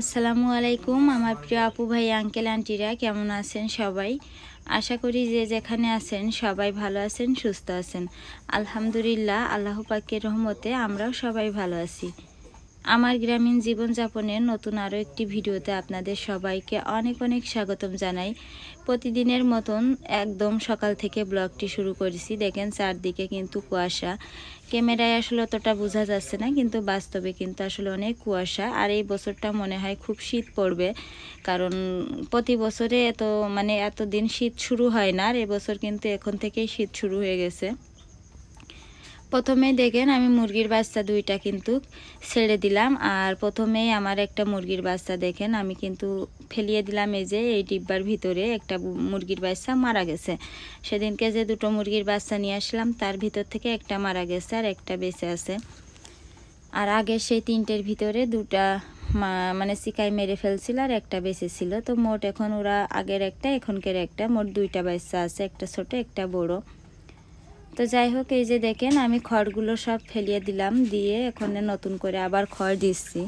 আসসালামু আলাইকুম আমার প্রিয় আপু ভাই আঙ্কেল আন্টিরা কেমন আছেন সবাই আশা করি যে যেখানে আছেন সবাই ভালো আছেন সুস্থ আছেন আলহামদুলিল্লাহ আল্লাহ পাকের রহমতে আমরাও সবাই ভালো আছি আমার গ্রামীণ জীবনযাপনের নতুন আরও একটি ভিডিওতে আপনাদের সবাইকে অনেক অনেক স্বাগতম জানাই প্রতিদিনের মতন একদম সকাল থেকে ব্লগটি শুরু করেছি দেখেন চারদিকে কিন্তু কুয়াশা ক্যামেরায় আসলে অতটা বোঝা যাচ্ছে না কিন্তু বাস্তবে কিন্তু আসলে অনেক কুয়াশা আর এই বছরটা মনে হয় খুব শীত পড়বে কারণ প্রতি বছরে এত মানে এতদিন শীত শুরু হয় না আর এবছর কিন্তু এখন থেকেই শীত শুরু হয়ে গেছে প্রথমে দেখেন আমি মুরগির বাচ্চা দুইটা কিন্তু ছেড়ে দিলাম আর প্রথমেই আমার একটা মুরগির বাচ্চা দেখেন আমি কিন্তু ফেলিয়ে দিলাম এই যে এই ডিব্বার ভিতরে একটা মুরগির বাচ্চা মারা গেছে সেদিনকে যে দুটো মুরগির বাচ্চা নিয়ে আসলাম তার ভিতর থেকে একটা মারা গেছে আর একটা বেঁচে আছে আর আগে সেই তিনটের ভিতরে দুটা মানে চিকাই মেরে ফেলছিল আর একটা বেঁচে ছিল তো মোট এখন ওরা আগের একটা এখনকার একটা মোট দুইটা বাচ্চা আছে একটা ছোট একটা বড় তো যাই হোক এই যে দেখেন আমি খড়গুলো সব ফেলিয়ে দিলাম দিয়ে এখানে নতুন করে আবার খড় দিচ্ছি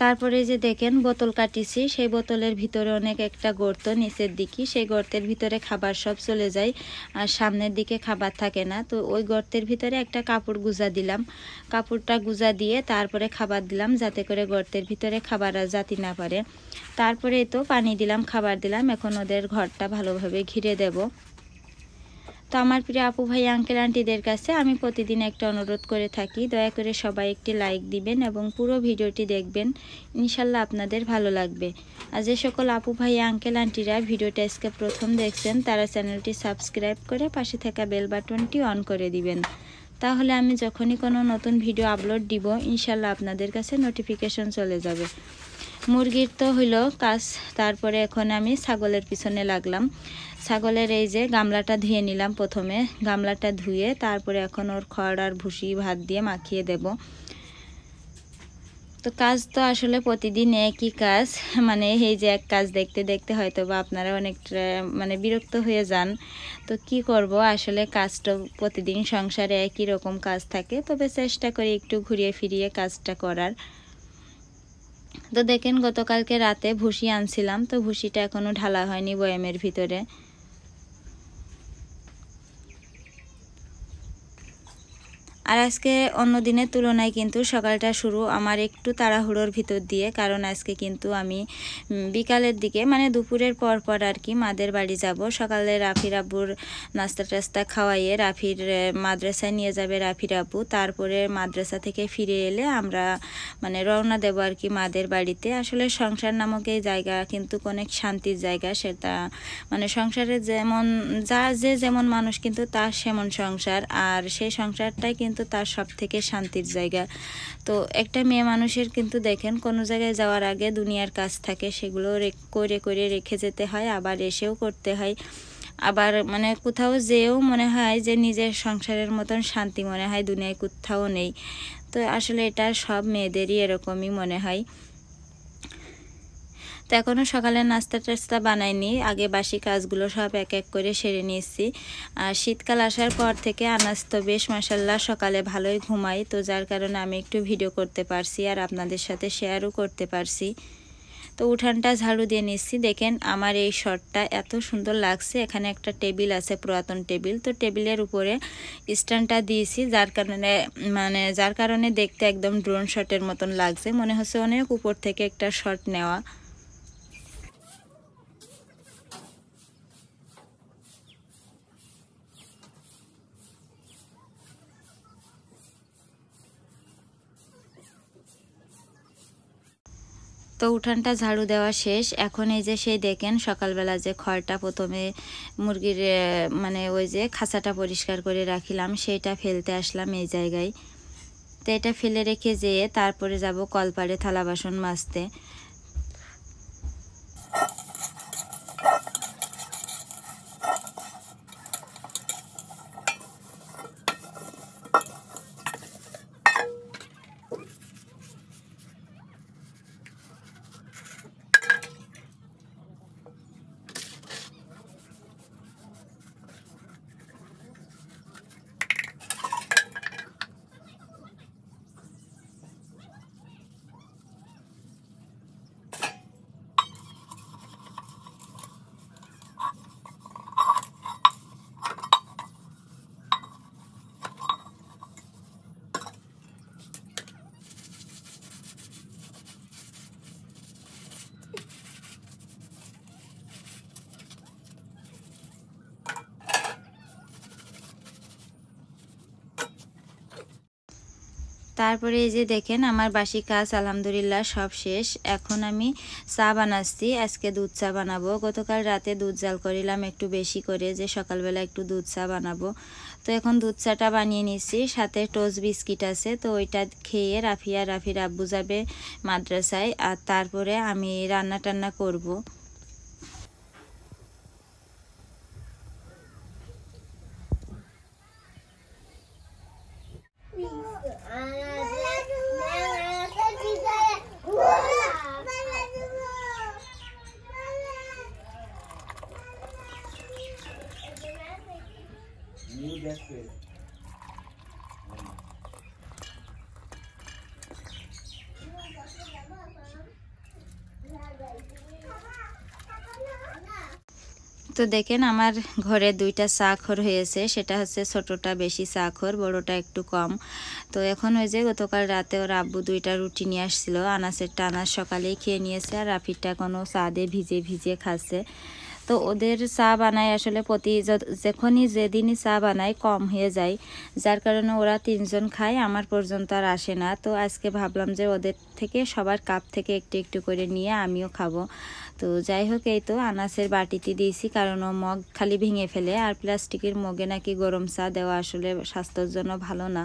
তারপরে যে দেখেন বোতল কাটিছি সেই বোতলের ভিতরে অনেক একটা গর্ত নিচের দিকে সেই গর্তের ভিতরে খাবার সব চলে যায় আর সামনের দিকে খাবার থাকে না তো ওই গর্তের ভিতরে একটা কাপড় গুজা দিলাম কাপড়টা গুজা দিয়ে তারপরে খাবার দিলাম যাতে করে গর্তের ভিতরে খাবার আর জাতি না পারে তারপরে তো পানি দিলাম খাবার দিলাম এখন ওদের ঘরটা ভালোভাবে ঘিরে দেবো তো আমার প্রিয় আপু ভাই আঙ্কেল আন্টিদের কাছে আমি প্রতিদিন একটা অনুরোধ করে থাকি দয়া করে সবাই একটি লাইক দিবেন এবং পুরো ভিডিওটি দেখবেন ইনশাল্লাহ আপনাদের ভালো লাগবে আর যে সকল আপু ভাই আঙ্কেল আন্টিরা ভিডিওটা আজকে প্রথম দেখছেন তারা চ্যানেলটি সাবস্ক্রাইব করে পাশে থাকা বেল বাটনটি অন করে দিবেন তাহলে আমি যখনই কোনো নতুন ভিডিও আপলোড দিব ইনশাল্লাহ আপনাদের কাছে নোটিফিকেশন চলে যাবে মুরগির তো হইলো কাজ তারপরে এখন আমি ছাগলের পিছনে লাগলাম ছাগলের এই যে গামলাটা ধুয়ে নিলাম প্রথমে গামলাটা ধুয়ে তারপরে এখন ওর খড় আর ভুসি ভাত দিয়ে মাখিয়ে দেব তো কাজ তো আসলে প্রতিদিন একই কাজ মানে এই যে এক কাজ দেখতে দেখতে হয়তো বা আপনারা অনেকটা মানে বিরক্ত হয়ে যান তো কি করব আসলে কাজটা প্রতিদিন সংসারে একই রকম কাজ থাকে তবে চেষ্টা করি একটু ঘুরিয়ে ফিরিয়ে কাজটা করার তো দেখেন গতকালকে রাতে ভুসি আনছিলাম তো ভুসিটা এখনও ঢালা হয়নি বয়ামের ভিতরে আর আজকে অন্য দিনের তুলনায় কিন্তু সকালটা শুরু আমার একটু তাড়াহুড়োর ভিতর দিয়ে কারণ আজকে কিন্তু আমি বিকালের দিকে মানে দুপুরের পর পর আর কি মাদের বাড়ি যাব সকালে রাফির আব্বুর নাস্তা টাস্তা খাওয়াইয়ে রাফির মাদ্রাসায় নিয়ে যাবে রাফির আব্বু তারপরে মাদ্রাসা থেকে ফিরে এলে আমরা মানে রওনা দেবো আর কি মাদের বাড়িতে আসলে সংসার নামক এই জায়গা কিন্তু অনেক শান্তির জায়গা সেটা মানে সংসারে যেমন যা যে যেমন মানুষ কিন্তু তার সেমন সংসার আর সেই সংসারটাই কিন্তু কিন্তু তার সব থেকে শান্তির জায়গা তো একটা মেয়ে মানুষের কিন্তু দেখেন কোনো জায়গায় যাওয়ার আগে দুনিয়ার কাজ থাকে সেগুলো করে করে রেখে যেতে হয় আবার এসেও করতে হয় আবার মানে কোথাও যেও মনে হয় যে নিজের সংসারের মতন শান্তি মনে হয় দুনিয়ায় কোথাও নেই তো আসলে এটা সব মেয়েদেরই এরকমই মনে হয় তো এখনও সকালে নাস্তা টাস্তা বানাইনি আগে বাসি কাজগুলো সব এক এক করে সেরে নিয়েছি আর শীতকাল আসার পর থেকে আনাজ তো বেশ মাসাল্লাহ সকালে ভালোই ঘুমাই তো যার কারণে আমি একটু ভিডিও করতে পারছি আর আপনাদের সাথে শেয়ারও করতে পারছি তো উঠানটা ঝাড়ু দিয়ে নিচ্ছি দেখেন আমার এই শর্টটা এত সুন্দর লাগছে এখানে একটা টেবিল আছে পুরাতন টেবিল তো টেবিলের উপরে স্ট্যান্ডটা দিয়েছি যার কারণে মানে যার কারণে দেখতে একদম ড্রোন শটের মতন লাগছে মনে হচ্ছে অনেক উপর থেকে একটা শট নেওয়া তো উঠানটা ঝাড়ু দেওয়া শেষ এখন এই যে সেই দেখেন সকালবেলা যে খড়টা প্রথমে মুরগির মানে ওই যে খাঁচাটা পরিষ্কার করে রাখিলাম সেইটা ফেলতে আসলাম এই জায়গায় তো এটা ফেলে রেখে যেয়ে তারপরে যাব কলপাড়ে থালা বাসন মাজতে তারপরে এই যে দেখেন আমার বাসি কাজ আলহামদুলিল্লাহ সব শেষ এখন আমি চা বানাচ্ছি আজকে দুধ চা বানাবো গতকাল রাতে দুধ জাল করিলাম একটু বেশি করে যে সকালবেলা একটু দুধ চা বানাবো তো এখন দুধ চাটা বানিয়ে নিচ্ছি সাথে টোস্ট বিস্কিট আছে তো ওইটা খেয়ে রাফিয়া রাফির আব্বু যাবে মাদ্রাসায় আর তারপরে আমি রান্না টান্না করবো তো দেখেন আমার ঘরে দুইটা চাখর হয়েছে সেটা হচ্ছে ছোটোটা বেশি চাখর বড়টা একটু কম তো এখন ওই যে গতকাল রাতে ওর আব্বু দুইটা রুটি নিয়ে আসছিল আনাসের টানাস সকালেই খেয়ে নিয়েছে আর রাফিরটা কোনো চাঁদে ভিজে ভিজে খাচ্ছে তো ওদের চা বানায় আসলে প্রতি যখনই যেদিনই চা বানায় কম হয়ে যায় যার কারণে ওরা তিনজন খায় আমার পর্যন্ত আর আসে না তো আজকে ভাবলাম যে ওদের থেকে সবার কাপ থেকে একটু একটু করে নিয়ে আমিও খাবো তো যাই হোক এই তো আনাসের বাটিতে দিয়েছি কারণ ও মগ খালি ভেঙে ফেলে আর প্লাস্টিকের মগে নাকি গরম চা দেওয়া আসলে স্বাস্থ্যের জন্য ভালো না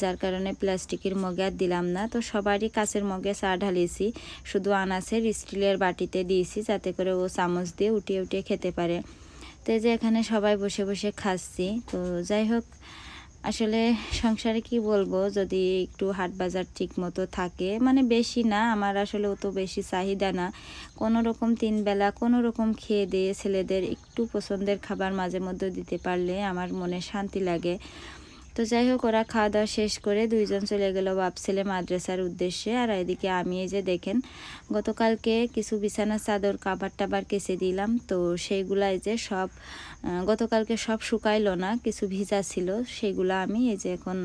যার কারণে প্লাস্টিকের মগে আর দিলাম না তো সবারই কাছের মগে চা ঢালিয়েছি শুধু আনাসের স্টিলের বাটিতে দিয়েছি যাতে করে ও চামচ দিয়ে উঠিয়ে উঠিয়ে খেতে পারে তো যে এখানে সবাই বসে বসে খাচ্ছি তো যাই হোক আসলে সংসারে কি বলবো যদি একটু হাট বাজার ঠিক মতো থাকে মানে বেশি না আমার আসলে অত বেশি চাহিদা না কোনো রকম তিন বেলা কোনো রকম খেয়ে দিয়ে ছেলেদের একটু পছন্দের খাবার মাঝে মধ্যে দিতে পারলে আমার মনে শান্তি লাগে তো যাই হোক ওরা খাওয়া দাওয়া শেষ করে দুইজন চলে গেল বাপ ছেলে মাদ্রাসার উদ্দেশ্যে আর এদিকে আমি এই যে দেখেন গতকালকে কিছু বিছানা চাদর কাবার টাবার কেচে দিলাম তো সেইগুলাই যে সব গতকালকে সব শুকাইলো না কিছু ভিজা ছিল সেগুলো আমি এই যে এখন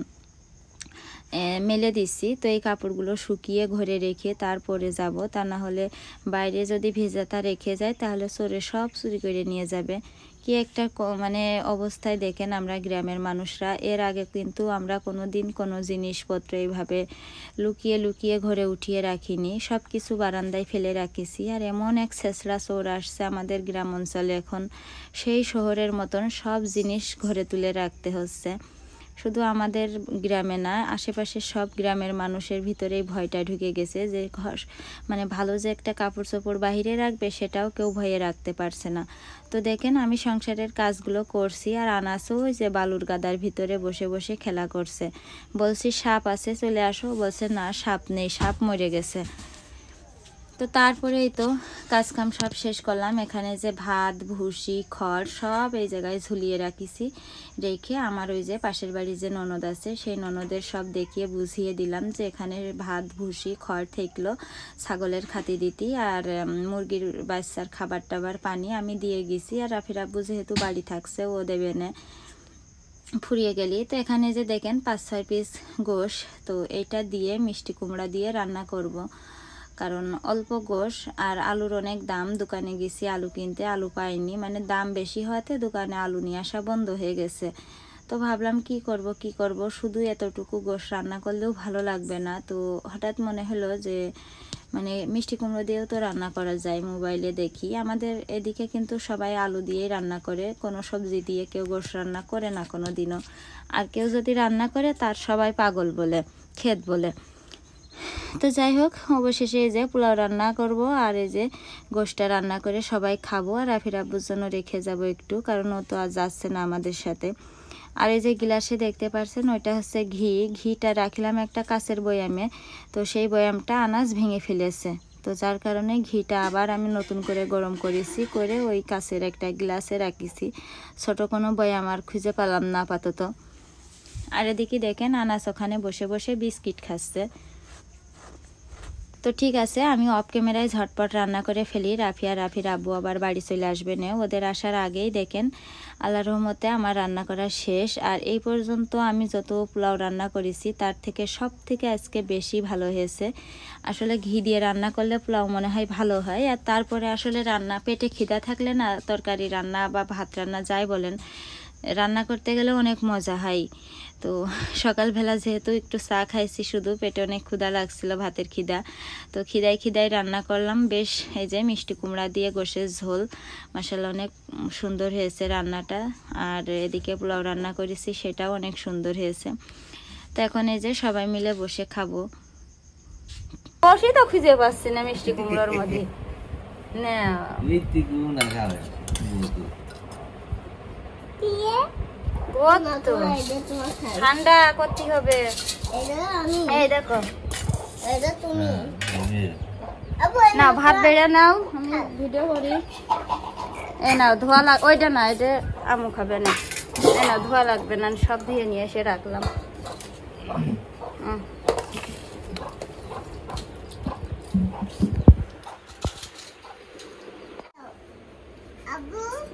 মেলে দিচ্ছি তো এই কাপড়গুলো শুকিয়ে ঘরে রেখে তারপরে যাব তা না হলে বাইরে যদি ভেজাতা রেখে যায় তাহলে সরে সব চুরি করে নিয়ে যাবে কি একটা মানে অবস্থায় দেখেন আমরা গ্রামের মানুষরা এর আগে কিন্তু আমরা কোনো দিন কোনো জিনিসপত্র এইভাবে লুকিয়ে লুকিয়ে ঘরে উঠিয়ে রাখিনি সব কিছু বারান্দায় ফেলে রাখিছি আর এমন এক ছেঁচড়া চোর আসছে আমাদের গ্রাম অঞ্চলে এখন সেই শহরের মতন সব জিনিস ঘরে তুলে রাখতে হচ্ছে শুধু আমাদের গ্রামে না আশেপাশের সব গ্রামের মানুষের ভিতরেই ভয়টা ঢুকে গেছে যে ঘর মানে ভালো যে একটা কাপড় চোপড় বাহিরে রাখবে সেটাও কেউ ভয়ে রাখতে পারছে না তো দেখেন আমি সংসারের কাজগুলো করছি আর আনাসও ওই যে বালুর গাদার ভিতরে বসে বসে খেলা করছে বলছি সাপ আছে চলে আসো বলছে না সাপ নেই সাপ মরে গেছে তো তারপরেই তো কাজকাম সব শেষ করলাম এখানে যে ভাত ভুসি খড় সব এই জায়গায় ঝুলিয়ে রাখিছি রেখে আমার ওই যে পাশের বাড়ি যে ননদ আছে সেই ননদের সব দেখিয়ে বুঝিয়ে দিলাম যে এখানে ভাত ভুসি খড় থেকলো ছাগলের খাতি দিতি আর মুরগির বাচ্চার খাবার টাবার পানি আমি দিয়ে গেছি আর রাফিরাব্বু যেহেতু বাড়ি থাকছে ও দেবে না ফুরিয়ে গেলি তো এখানে যে দেখেন পাঁচ ছয় পিস গোশ তো এটা দিয়ে মিষ্টি কুমড়া দিয়ে রান্না করব। কারণ অল্প গোশ আর আলুর অনেক দাম দোকানে গেছি আলু কিনতে আলু পাইনি মানে দাম বেশি হওয়াতে দোকানে আলু নিয়ে আসা বন্ধ হয়ে গেছে তো ভাবলাম কি করব কি করব শুধু এতটুকু গোশ রান্না করলেও ভালো লাগবে না তো হঠাৎ মনে হলো যে মানে মিষ্টি কুমড়ো দিয়েও তো রান্না করা যায় মোবাইলে দেখি আমাদের এদিকে কিন্তু সবাই আলু দিয়েই রান্না করে কোনো সবজি দিয়ে কেউ গোশ রান্না করে না কোনো দিনও আর কেউ যদি রান্না করে তার সবাই পাগল বলে ক্ষেত বলে তো যাই হোক অবশেষে এই যে পোলাও রান্না করব আর এই যে গোষ্ঠটা রান্না করে সবাই খাবো আর রাফির আব্বুর জন্য রেখে যাব একটু কারণ ও তো আজ আসছে না আমাদের সাথে আর এই যে গিলাসে দেখতে পারছেন ওইটা হচ্ছে ঘি ঘিটা রাখিলাম একটা কাছের বয়ামে তো সেই বয়ামটা আনাজ ভেঙে ফেলেছে তো যার কারণে ঘিটা আবার আমি নতুন করে গরম করেছি করে ওই কাছের একটা গ্লাসে রাখিছি ছোটো কোনো বয়াম আর খুঁজে পেলাম না আপাতত আর এদিকে দেখেন আনাজ ওখানে বসে বসে বিস্কিট খাচ্ছে তো ঠিক আছে আমি অফ ক্যামেরায় ঝটপট রান্না করে ফেলি রাফি আর রাফির আব্বু আবার বাড়ি চলে আসবে না ওদের আসার আগেই দেখেন আল্লাহ রহমতে আমার রান্না করা শেষ আর এই পর্যন্ত আমি যত পোলাও রান্না করেছি তার থেকে সব থেকে আজকে বেশি ভালো হয়েছে আসলে ঘি দিয়ে রান্না করলে পোলাও মনে হয় ভালো হয় আর তারপরে আসলে রান্না পেটে খিদা থাকলে না তরকারি রান্না বা ভাত রান্না যাই বলেন রান্না করতে গেলে অনেক মজা হয় তো সকালবেলা যেহেতু একটু চা খাইছি শুধু পেটে অনেক ক্ষুদা লাগছিল ভাতের খিদা তো খিদায় খিদায় রান্না করলাম বেশ এই যে মিষ্টি কুমড়া দিয়ে গোসের ঝোল মশালা অনেক সুন্দর হয়েছে রান্নাটা আর এদিকে পোলাও রান্না করেছি সেটাও অনেক সুন্দর হয়েছে তো এখন এই যে সবাই মিলে বসে খাবো বসে তো খুঁজে পাচ্ছি না মিষ্টি কুমড়োর মধ্যে না মিষ্টি কুমড়া খাবে ঠান্ডা করতে হবে এই দেখো না ভাত বেড়ে নাও ভিডিও করি এ নাও ধোয়া লাগ ওইটা না এটা আমু খাবে না এ না ধোয়া লাগবে না সব ধুয়ে নিয়ে এসে রাখলাম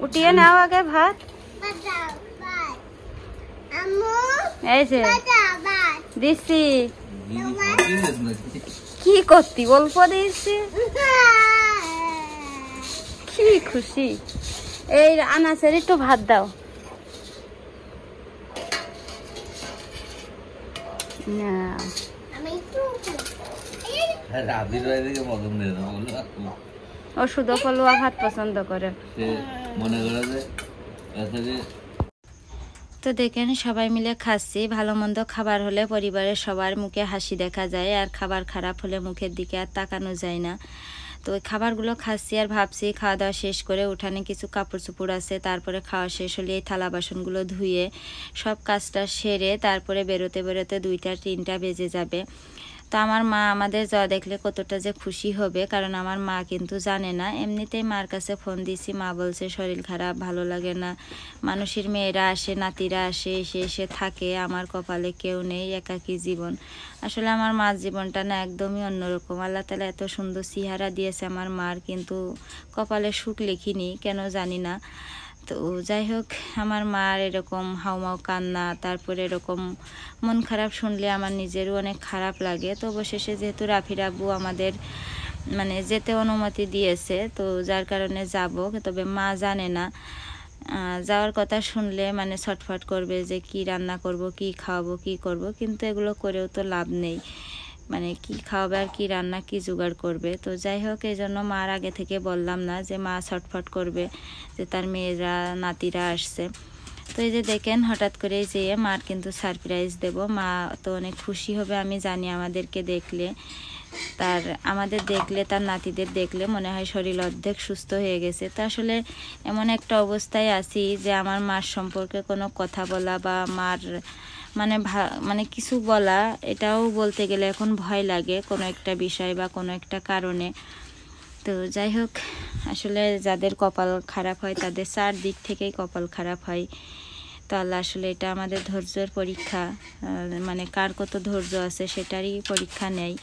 উঠিয়ে নাও আগে ভাত এই যে দিছি কি করতি গল্প দিয়েছি কি খুশি এই আনাসের একটু ভাত দাও না হ্যাঁ, ওষুধ ফলুয়া ভাত পছন্দ করে মনে করে তো দেখেন সবাই মিলে খাচ্ছি ভালো মন্দ খাবার হলে পরিবারের সবার মুখে হাসি দেখা যায় আর খাবার খারাপ হলে মুখের দিকে আর তাকানো যায় না তো ওই খাবারগুলো খাচ্ছি আর ভাবছি খাওয়া দাওয়া শেষ করে উঠানে কিছু কাপড় চুপড় আছে তারপরে খাওয়া শেষ হলে এই থালা বাসনগুলো ধুয়ে সব কাজটা সেরে তারপরে বেরোতে বেরোতে দুইটা তিনটা বেজে যাবে তো আমার মা আমাদের যাওয়া দেখলে কতটা যে খুশি হবে কারণ আমার মা কিন্তু জানে না এমনিতেই মার কাছে ফোন দিছি মা বলছে শরীর খারাপ ভালো লাগে না মানুষের মেয়েরা আসে নাতিরা আসে এসে এসে থাকে আমার কপালে কেউ নেই একাকী জীবন আসলে আমার মার জীবনটা না একদমই অন্যরকম আল্লাহ তালা এত সুন্দর সিহারা দিয়েছে আমার মার কিন্তু কপালে সুখ লেখিনি কেন জানি না তো যাই হোক আমার মার এরকম হাউমাউ কান্না তারপরে এরকম মন খারাপ শুনলে আমার নিজেরও অনেক খারাপ লাগে তো অবশেষে যেহেতু রাফির আব্বু আমাদের মানে যেতে অনুমতি দিয়েছে তো যার কারণে যাব তবে মা জানে না যাওয়ার কথা শুনলে মানে ছটফট করবে যে কি রান্না করব কি খাওয়াবো কি করব কিন্তু এগুলো করেও তো লাভ নেই মানে কি খাওয়াবে আর কী রান্না কি জোগাড় করবে তো যাই হোক এই জন্য মার আগে থেকে বললাম না যে মা ছটফট করবে যে তার মেয়েরা নাতিরা আসছে তো এই যে দেখেন হঠাৎ করে যেয়ে মার কিন্তু সারপ্রাইজ দেব মা তো অনেক খুশি হবে আমি জানি আমাদেরকে দেখলে তার আমাদের দেখলে তার নাতিদের দেখলে মনে হয় শরীর অর্ধেক সুস্থ হয়ে গেছে তো আসলে এমন একটা অবস্থায় আছি যে আমার মার সম্পর্কে কোনো কথা বলা বা মার মানে মানে কিছু বলা এটাও বলতে গেলে এখন ভয় লাগে কোনো একটা বিষয় বা কোনো একটা কারণে তো যাই হোক আসলে যাদের কপাল খারাপ হয় তাদের চার দিক থেকেই কপাল খারাপ হয় তো আল্লাহ আসলে এটা আমাদের ধৈর্যের পরীক্ষা মানে কার কত ধৈর্য আছে সেটারই পরীক্ষা নেয়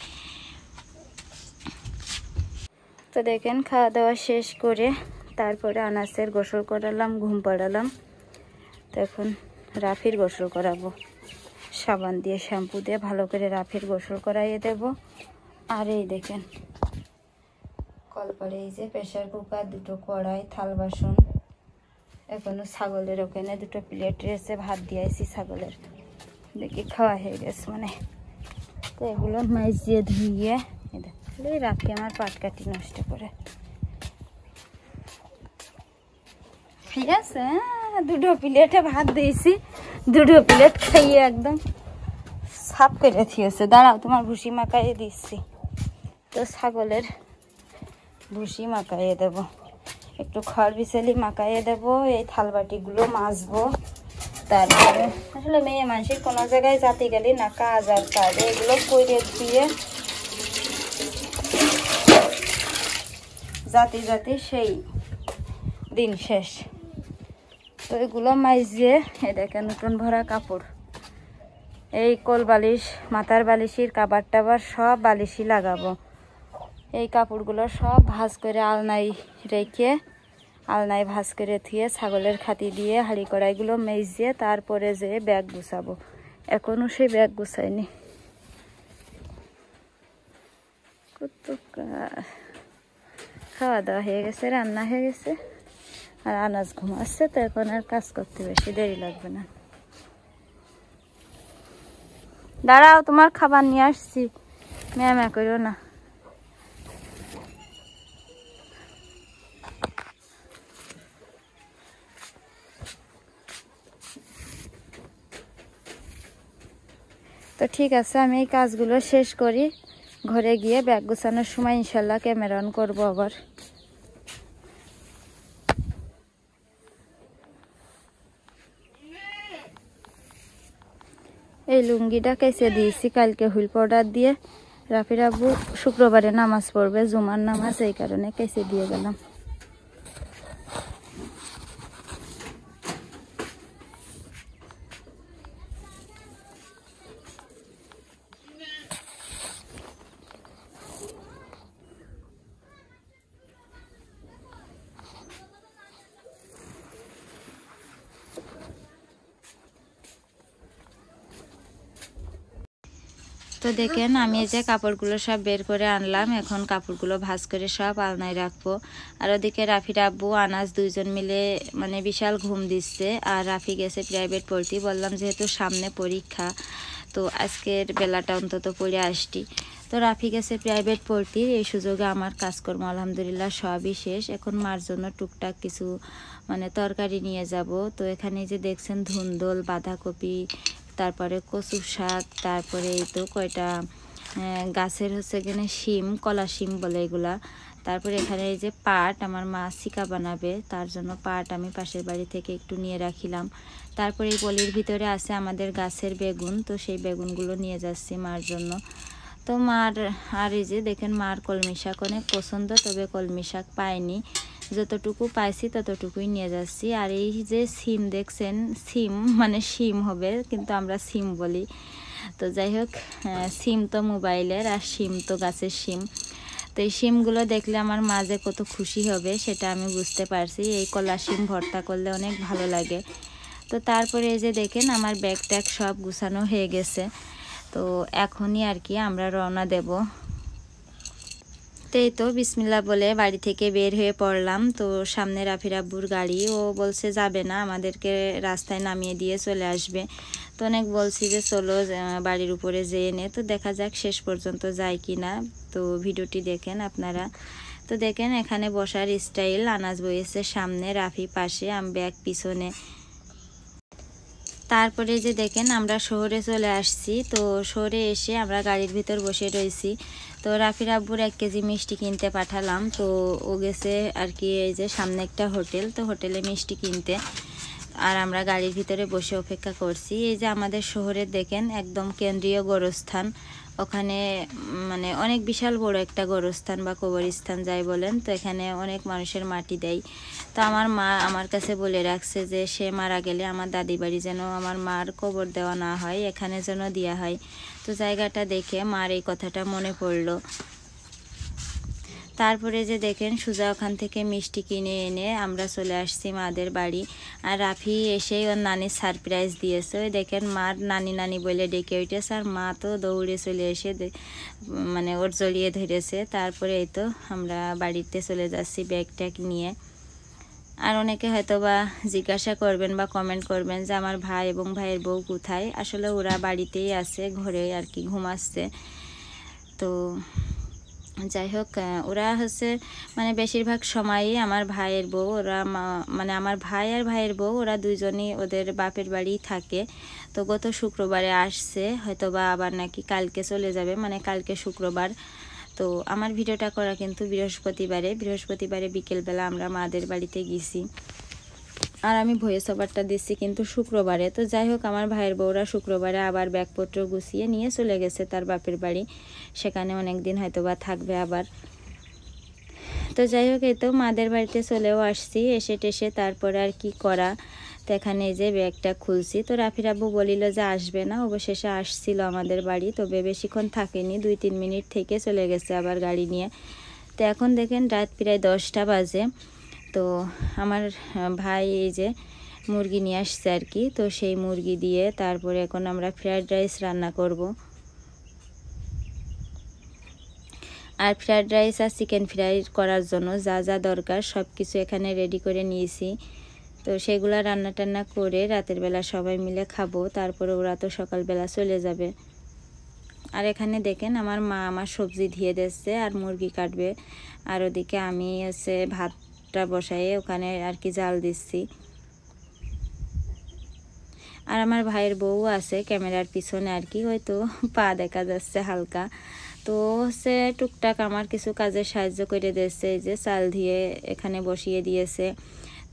তো দেখেন খাওয়া দাওয়া শেষ করে তারপরে আনাসের গোসল করালাম ঘুম পাড়ালাম তো এখন রাফির গোসল করাবো সাবান দিয়ে শ্যাম্পু দিয়ে ভালো করে রাফির গোসল করাইয়ে দেব আর এই দেখেন কলপারে এই যে প্রেশার কুকার দুটো কড়াই থাল বাসন এখনও ছাগলের ওখানে দুটো প্লেট রয়েছে ভাত দিয়েছি ছাগলের দেখি খাওয়া হয়ে গেছে মানে তো এগুলো মাইজিয়ে ধুইয়ে এই রাখি আমার কাটি নষ্ট করে ঠিক আছে হ্যাঁ, দুটো প্লেটে ভাত দিয়েছি দুটো প্লেট খাইয়ে একদম সাফ করে থিয়েছে দাঁড়াও তোমার ভুসি মাখাইয়ে দিচ্ছি তো ছাগলের ভুসি মাখাইয়ে দেব একটু খড় বিছালি মাখাইয়ে দেব এই থালবাটিগুলো মাজবো তারপরে আসলে মেয়ে মানুষের কোনো জায়গায় জাতি গেলে না কাজ আর কাজ এগুলো করে দিয়ে জাতি জাতি সেই দিন শেষ তো এগুলো দিয়ে এ দেখেন নতুন ভরা কাপড় এই কোল বালিশ মাথার বালিশির কাবার টাবার সব বালিশই লাগাবো এই কাপড়গুলো সব ভাজ করে আলনাই রেখে আলনায় ভাজ করে থুয়ে ছাগলের খাতি দিয়ে হাঁড়ি কড়াইগুলো মেজিয়ে তারপরে যে ব্যাগ গুছাবো এখনও সেই ব্যাগ গুছাইনি কত খাওয়া দাওয়া হয়ে গেছে রান্না হয়ে গেছে আর আনাজ আসছে তো এখন আর কাজ করতে বেশি দেরি লাগবে না দাঁড়াও তোমার খাবার নিয়ে আসছি ম্যাম করিও না তো ঠিক আছে আমি এই কাজগুলো শেষ করি ঘরে গিয়ে ব্যাগ গুছানোর সময় ইনশাল্লাহ ক্যামেরা অন করবো আবার এই লুঙ্গিটা কেসে দিয়েছি কালকে হুইল পাউডার দিয়ে রাফির আব্বু শুক্রবারে নামাজ পড়বে জুমার নামাজ এই কারণে কেসে দিয়ে গেলাম দেখেন আমি এই যে কাপড়গুলো সব বের করে আনলাম এখন কাপড়গুলো ভাজ করে সব আলনায় রাখবো আর ওদিকে রাফি আব্বু আনাজ দুইজন মিলে মানে বিশাল ঘুম দিচ্ছে আর রাফি গেছে প্রাইভেট পড়তি বললাম যেহেতু সামনে পরীক্ষা তো আজকের বেলাটা অন্তত পড়ে আসটি তো রাফি গেছে প্রাইভেট পড়তি এই সুযোগে আমার কাজকর্ম আলহামদুলিল্লাহ সবই শেষ এখন মার জন্য টুকটাক কিছু মানে তরকারি নিয়ে যাব তো এখানে যে দেখছেন ধুন্দল বাঁধাকপি তারপরে কচু শাক তারপরে এই তো কয়টা গাছের হচ্ছে এখানে শিম কলা শিম বলে এগুলা তারপরে এখানে এই যে পাট আমার মা শিকা বানাবে তার জন্য পাট আমি পাশের বাড়ি থেকে একটু নিয়ে রাখিলাম তারপরে এই পলির ভিতরে আছে আমাদের গাছের বেগুন তো সেই বেগুনগুলো নিয়ে যাচ্ছি মার জন্য তো মার আর এই যে দেখেন মার কলমি শাক অনেক পছন্দ তবে কলমি শাক পায়নি যতটুকু পাইছি ততটুকুই নিয়ে যাচ্ছি আর এই যে সিম দেখছেন সিম মানে সিম হবে কিন্তু আমরা সিম বলি তো যাই হোক সিম তো মোবাইলের আর সিম তো গাছের সিম তো এই সিমগুলো দেখলে আমার মাঝে কত খুশি হবে সেটা আমি বুঝতে পারছি এই কলা সিম ভর্তা করলে অনেক ভালো লাগে তো তারপরে এই যে দেখেন আমার ব্যাগ ট্যাগ সব গুছানো হয়ে গেছে তো এখনই আর কি আমরা রওনা দেব তাই তো বিসমিল্লা বলে বাড়ি থেকে বের হয়ে পড়লাম তো সামনে রাফির আব্বুর গাড়ি ও বলছে যাবে না আমাদেরকে রাস্তায় নামিয়ে দিয়ে চলে আসবে তো অনেক বলছি যে চলো বাড়ির উপরে যেয়ে নে তো দেখা যাক শেষ পর্যন্ত যায় কি না তো ভিডিওটি দেখেন আপনারা তো দেখেন এখানে বসার স্টাইল আনাজ বইয়েছে সামনে রাফি পাশে আম ব্যাগ পিছনে তারপরে যে দেখেন আমরা শহরে চলে আসছি তো শহরে এসে আমরা গাড়ির ভিতর বসে রয়েছি তো রাফির আব্বুর এক কেজি মিষ্টি কিনতে পাঠালাম তো ও গেছে আর কি এই যে সামনে একটা হোটেল তো হোটেলে মিষ্টি কিনতে আর আমরা গাড়ির ভিতরে বসে অপেক্ষা করছি এই যে আমাদের শহরে দেখেন একদম কেন্দ্রীয় গোরস্থান ওখানে মানে অনেক বিশাল বড় একটা গরুস্থান বা কবরস্থান যাই বলেন তো এখানে অনেক মানুষের মাটি দেয় তো আমার মা আমার কাছে বলে রাখছে যে সে মারা গেলে আমার দাদি বাড়ি যেন আমার মার কবর দেওয়া না হয় এখানে যেন দেওয়া হয় তো জায়গাটা দেখে মার এই কথাটা মনে পড়লো তারপরে যে দেখেন সুজা ওখান থেকে মিষ্টি কিনে এনে আমরা চলে আসছি মাদের বাড়ি আর রাফি এসেই ওর নানির সারপ্রাইজ দিয়েছে ওই দেখেন মার নানি নানি বলে ডেকে উঠেছে আর মা তো দৌড়ে চলে এসে মানে ওর জড়িয়ে ধরেছে তারপরে এই তো আমরা বাড়িতে চলে যাচ্ছি ব্যাগ ট্যাগ নিয়ে আর অনেকে হয়তো বা জিজ্ঞাসা করবেন বা কমেন্ট করবেন যে আমার ভাই এবং ভাইয়ের বউ কোথায় আসলে ওরা বাড়িতেই আছে ঘরে আর কি ঘুমাচ্ছে তো যাই হোক ওরা হচ্ছে মানে বেশিরভাগ সময়ই আমার ভাইয়ের বউ ওরা মানে আমার ভাই আর ভাইয়ের বউ ওরা দুজনই ওদের বাপের বাড়ি থাকে তো গত শুক্রবারে আসছে হয়তো বা আবার নাকি কালকে চলে যাবে মানে কালকে শুক্রবার তো আমার ভিডিওটা করা কিন্তু বৃহস্পতিবারে বৃহস্পতিবারে বিকেলবেলা আমরা মাদের বাড়িতে গেছি আর আমি ভয়েস ওভারটা দিচ্ছি কিন্তু শুক্রবারে তো যাই হোক আমার ভাইয়ের বউরা শুক্রবারে আবার ব্যাগপত্র গুছিয়ে নিয়ে চলে গেছে তার বাপের বাড়ি সেখানে অনেকদিন হয়তো বা থাকবে আবার তো যাই হোক এই তো মাদের বাড়িতে চলেও আসছি এসে টেসে তারপরে আর কি করা তো এখানে যে ব্যাগটা খুলছি তো রাফির আব্বু বলিল যে আসবে না অবশেষে আসছিল আমাদের বাড়ি তবে বেশিক্ষণ থাকেনি দুই তিন মিনিট থেকে চলে গেছে আবার গাড়ি নিয়ে তো এখন দেখেন রাত প্রায় দশটা বাজে তো আমার ভাই এই যে মুরগি নিয়ে আসছে আর কি তো সেই মুরগি দিয়ে তারপরে এখন আমরা ফ্রায়েড রাইস রান্না করব আর ফ্রায়েড রাইস আর চিকেন ফ্রাই করার জন্য যা যা দরকার সব কিছু এখানে রেডি করে নিয়েছি তো সেগুলো রান্না টান্না করে রাতের বেলা সবাই মিলে খাবো তারপরে ওরা তো সকালবেলা চলে যাবে আর এখানে দেখেন আমার মা আমার সবজি ধিয়ে দিচ্ছে আর মুরগি কাটবে আর ওদিকে আমি হচ্ছে ভাত ভাতটা বসাইয়ে ওখানে আর কি জাল দিচ্ছি আর আমার ভাইয়ের বউ আছে ক্যামেরার পিছনে আর কি হয়তো পা দেখা যাচ্ছে হালকা তো হচ্ছে টুকটাক আমার কিছু কাজে সাহায্য করে দিয়েছে যে চাল দিয়ে এখানে বসিয়ে দিয়েছে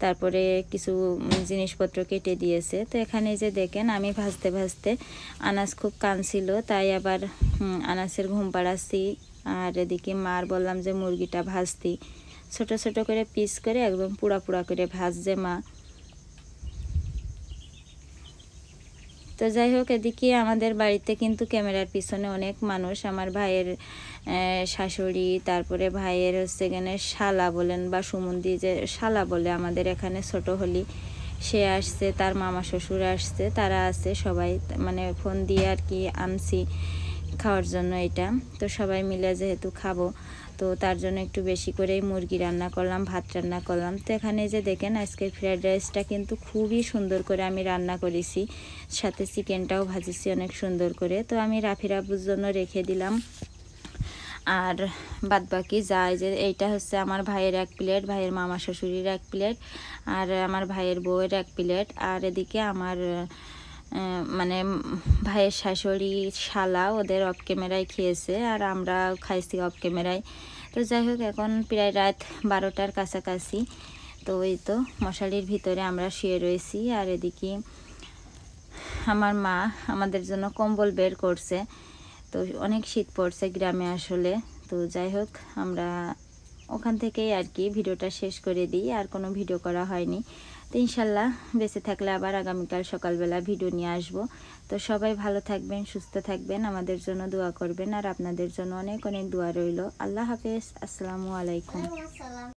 তারপরে কিছু জিনিসপত্র কেটে দিয়েছে তো এখানে যে দেখেন আমি ভাজতে ভাজতে আনাজ খুব কানছিল তাই আবার আনাসের ঘুম পাড়াচ্ছি আর এদিকে মার বললাম যে মুরগিটা ভাজতি ছোট ছোট করে পিস করে একদম পুরা পুরা করে ভাজছে মা তো যাই হোক এদিকে আমাদের বাড়িতে কিন্তু ক্যামেরার পিছনে অনেক মানুষ আমার ভাইয়ের শাশুড়ি তারপরে ভাইয়ের হচ্ছে এখানে শালা বলেন বা সুমন্দি যে শালা বলে আমাদের এখানে ছোট হলি সে আসছে তার মামা শ্বশুর আসছে তারা আছে সবাই মানে ফোন দিয়ে আর কি আনছি খাওয়ার জন্য এটা তো সবাই মিলে যেহেতু খাবো তো তার জন্য একটু বেশি করেই মুরগি রান্না করলাম ভাত রান্না করলাম তো এখানে যে দেখেন আজকের ফ্রায়েড রাইসটা কিন্তু খুবই সুন্দর করে আমি রান্না করেছি সাথে চিকেনটাও ভাজেছি অনেক সুন্দর করে তো আমি রাফি রাফুর জন্য রেখে দিলাম আর বাদ বাকি যায় যে এইটা হচ্ছে আমার ভাইয়ের এক প্লেট ভাইয়ের মামা শ্বশুরির এক প্লেট আর আমার ভাইয়ের বউয়ের এক প্লেট আর এদিকে আমার মানে ভাইয়ের শাশুড়ি শালা ওদের অফ ক্যামেরায় খেয়েছে আর আমরা খাইছি অফ ক্যামেরায় তো যাই হোক এখন প্রায় রাত বারোটার কাছাকাছি তো ওই তো মশালির ভিতরে আমরা শুয়ে রয়েছি আর এদিকে আমার মা আমাদের জন্য কম্বল বের করছে তো অনেক শীত পড়ছে গ্রামে আসলে তো যাই হোক আমরা ওখান থেকেই আর কি ভিডিওটা শেষ করে দিই আর কোনো ভিডিও করা হয়নি তো ইনশাল্লাহ বেঁচে থাকলে আবার আগামীকাল সকালবেলা ভিডিও নিয়ে আসব তো সবাই ভালো থাকবেন সুস্থ থাকবেন আমাদের জন্য দোয়া করবেন আর আপনাদের জন্য অনেক অনেক দোয়া রইল আল্লাহ হাফেজ আসসালামু আলাইকুম